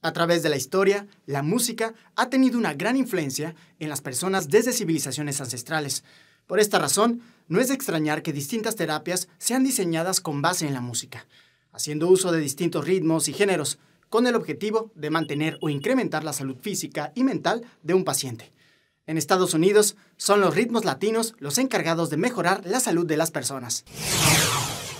A través de la historia, la música ha tenido una gran influencia en las personas desde civilizaciones ancestrales. Por esta razón, no es de extrañar que distintas terapias sean diseñadas con base en la música, haciendo uso de distintos ritmos y géneros, con el objetivo de mantener o incrementar la salud física y mental de un paciente. En Estados Unidos, son los ritmos latinos los encargados de mejorar la salud de las personas.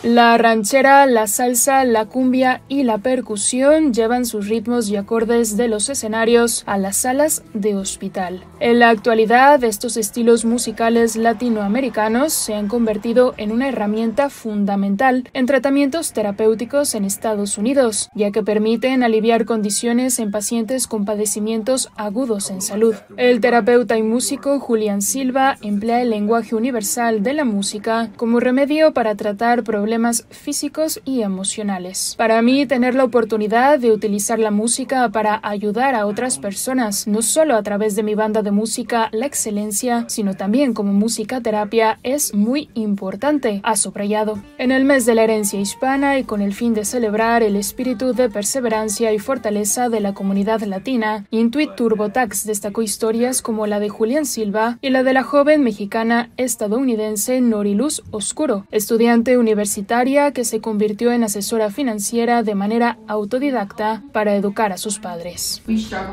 La ranchera, la salsa, la cumbia y la percusión llevan sus ritmos y acordes de los escenarios a las salas de hospital. En la actualidad, estos estilos musicales latinoamericanos se han convertido en una herramienta fundamental en tratamientos terapéuticos en Estados Unidos, ya que permiten aliviar condiciones en pacientes con padecimientos agudos en salud. El terapeuta y músico Julián Silva emplea el lenguaje universal de la música como remedio para tratar problemas problemas físicos y emocionales. Para mí, tener la oportunidad de utilizar la música para ayudar a otras personas, no solo a través de mi banda de música La Excelencia, sino también como música terapia, es muy importante, ha subrayado. En el mes de la herencia hispana y con el fin de celebrar el espíritu de perseverancia y fortaleza de la comunidad latina, Intuit TurboTax destacó historias como la de Julián Silva y la de la joven mexicana estadounidense Noriluz Oscuro, estudiante universitario que se convirtió en asesora financiera de manera autodidacta para educar a sus padres.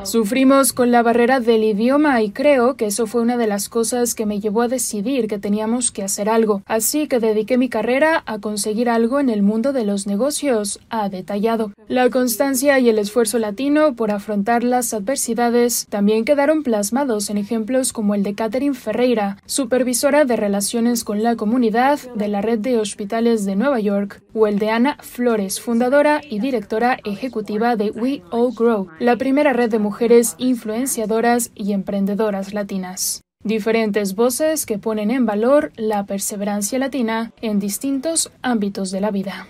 Sufrimos con la barrera del idioma y creo que eso fue una de las cosas que me llevó a decidir que teníamos que hacer algo, así que dediqué mi carrera a conseguir algo en el mundo de los negocios, ha detallado. La constancia y el esfuerzo latino por afrontar las adversidades también quedaron plasmados en ejemplos como el de Catherine Ferreira, supervisora de relaciones con la comunidad de la red de hospitales de Nueva York, o el de Ana Flores, fundadora y directora ejecutiva de We All Grow, la primera red de mujeres influenciadoras y emprendedoras latinas. Diferentes voces que ponen en valor la perseverancia latina en distintos ámbitos de la vida.